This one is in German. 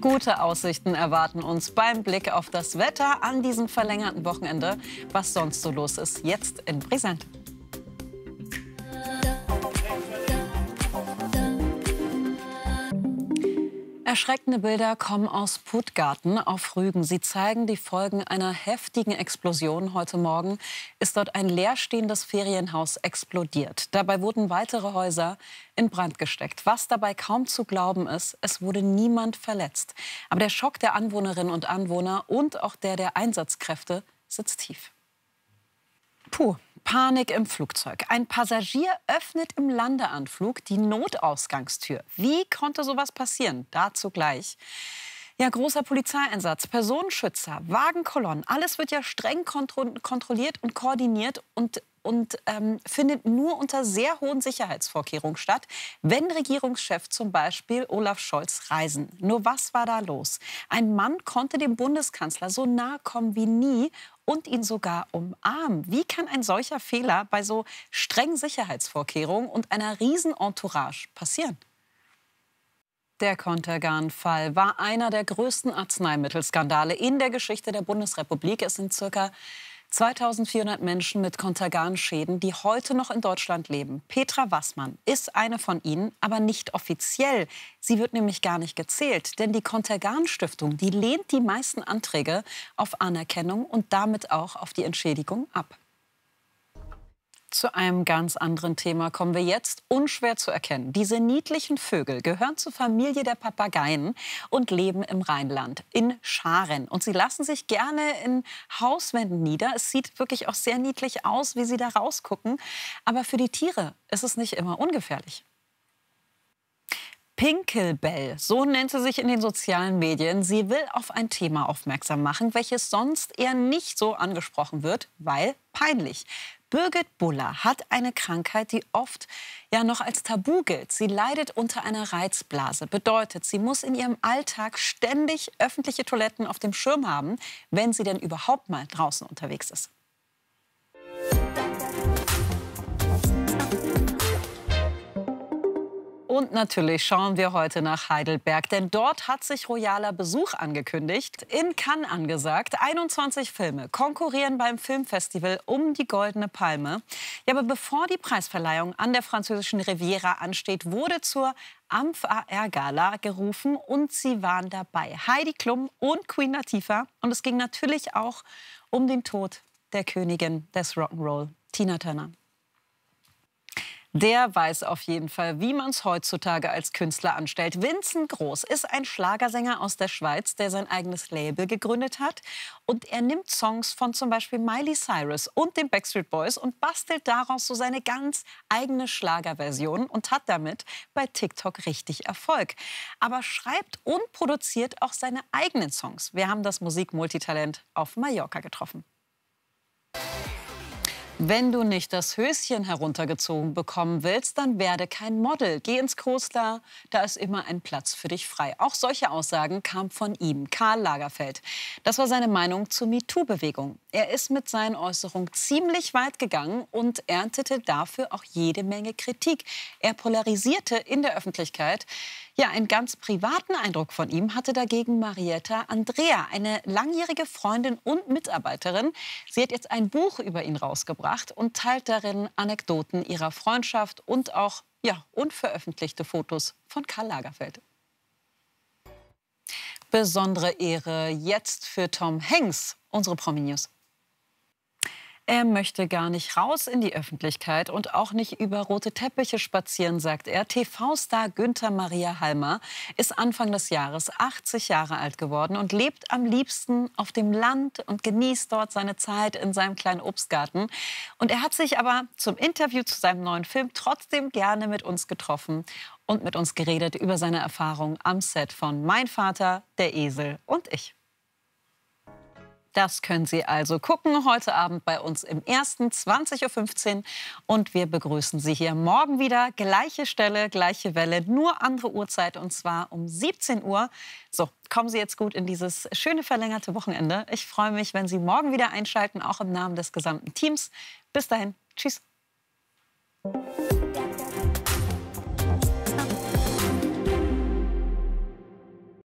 Gute Aussichten erwarten uns beim Blick auf das Wetter an diesem verlängerten Wochenende. Was sonst so los ist, jetzt in Brisant. Erschreckende Bilder kommen aus Puttgarten auf Rügen. Sie zeigen die Folgen einer heftigen Explosion. Heute Morgen ist dort ein leerstehendes Ferienhaus explodiert. Dabei wurden weitere Häuser in Brand gesteckt. Was dabei kaum zu glauben ist, es wurde niemand verletzt. Aber der Schock der Anwohnerinnen und Anwohner und auch der der Einsatzkräfte sitzt tief. Puh, Panik im Flugzeug. Ein Passagier öffnet im Landeanflug die Notausgangstür. Wie konnte sowas passieren? Dazu gleich. Ja, großer Polizeieinsatz, Personenschützer, Wagenkolonnen, alles wird ja streng kontro kontrolliert und koordiniert und und ähm, findet nur unter sehr hohen Sicherheitsvorkehrungen statt, wenn Regierungschef zum Beispiel Olaf Scholz reisen. Nur was war da los? Ein Mann konnte dem Bundeskanzler so nahe kommen wie nie und ihn sogar umarmen. Wie kann ein solcher Fehler bei so strengen Sicherheitsvorkehrungen und einer Riesenentourage passieren? Der kontergan fall war einer der größten Arzneimittelskandale in der Geschichte der Bundesrepublik. Es sind ca. 2400 Menschen mit kontergan schäden die heute noch in Deutschland leben. Petra Wassmann ist eine von ihnen, aber nicht offiziell. Sie wird nämlich gar nicht gezählt, denn die kontergan stiftung die lehnt die meisten Anträge auf Anerkennung und damit auch auf die Entschädigung ab. Zu einem ganz anderen Thema kommen wir jetzt. Unschwer zu erkennen. Diese niedlichen Vögel gehören zur Familie der Papageien und leben im Rheinland in Scharen. Und sie lassen sich gerne in Hauswänden nieder. Es sieht wirklich auch sehr niedlich aus, wie sie da rausgucken. Aber für die Tiere ist es nicht immer ungefährlich. Pinkelbell, so nennt sie sich in den sozialen Medien. Sie will auf ein Thema aufmerksam machen, welches sonst eher nicht so angesprochen wird, weil peinlich. Birgit Buller hat eine Krankheit, die oft ja noch als Tabu gilt. Sie leidet unter einer Reizblase. Bedeutet, sie muss in ihrem Alltag ständig öffentliche Toiletten auf dem Schirm haben, wenn sie denn überhaupt mal draußen unterwegs ist. Und natürlich schauen wir heute nach Heidelberg, denn dort hat sich royaler Besuch angekündigt. In Cannes angesagt, 21 Filme konkurrieren beim Filmfestival um die Goldene Palme. Ja, aber bevor die Preisverleihung an der französischen Riviera ansteht, wurde zur Amph AR Gala gerufen und sie waren dabei. Heidi Klum und Queen Latifah. Und es ging natürlich auch um den Tod der Königin des Rock'n'Roll, Tina Turner. Der weiß auf jeden Fall, wie man es heutzutage als Künstler anstellt. Vincent Groß ist ein Schlagersänger aus der Schweiz, der sein eigenes Label gegründet hat. Und er nimmt Songs von zum Beispiel Miley Cyrus und den Backstreet Boys und bastelt daraus so seine ganz eigene Schlagerversion und hat damit bei TikTok richtig Erfolg. Aber schreibt und produziert auch seine eigenen Songs. Wir haben das Musik-Multitalent auf Mallorca getroffen. Wenn du nicht das Höschen heruntergezogen bekommen willst, dann werde kein Model. Geh ins Kloster, da ist immer ein Platz für dich frei. Auch solche Aussagen kamen von ihm, Karl Lagerfeld. Das war seine Meinung zur MeToo-Bewegung. Er ist mit seinen Äußerungen ziemlich weit gegangen und erntete dafür auch jede Menge Kritik. Er polarisierte in der Öffentlichkeit. Ja, einen ganz privaten Eindruck von ihm hatte dagegen Marietta Andrea, eine langjährige Freundin und Mitarbeiterin. Sie hat jetzt ein Buch über ihn rausgebracht und teilt darin Anekdoten ihrer Freundschaft und auch ja, unveröffentlichte Fotos von Karl Lagerfeld. Besondere Ehre jetzt für Tom Hanks, unsere Promi News. Er möchte gar nicht raus in die Öffentlichkeit und auch nicht über rote Teppiche spazieren, sagt er. TV-Star Günther Maria Halmer ist Anfang des Jahres 80 Jahre alt geworden und lebt am liebsten auf dem Land und genießt dort seine Zeit in seinem kleinen Obstgarten. Und er hat sich aber zum Interview zu seinem neuen Film trotzdem gerne mit uns getroffen und mit uns geredet über seine Erfahrungen am Set von Mein Vater, der Esel und ich. Das können Sie also gucken heute Abend bei uns im ersten 20.15 Uhr. Und wir begrüßen Sie hier morgen wieder. Gleiche Stelle, gleiche Welle, nur andere Uhrzeit und zwar um 17 Uhr. So, kommen Sie jetzt gut in dieses schöne verlängerte Wochenende. Ich freue mich, wenn Sie morgen wieder einschalten, auch im Namen des gesamten Teams. Bis dahin, tschüss.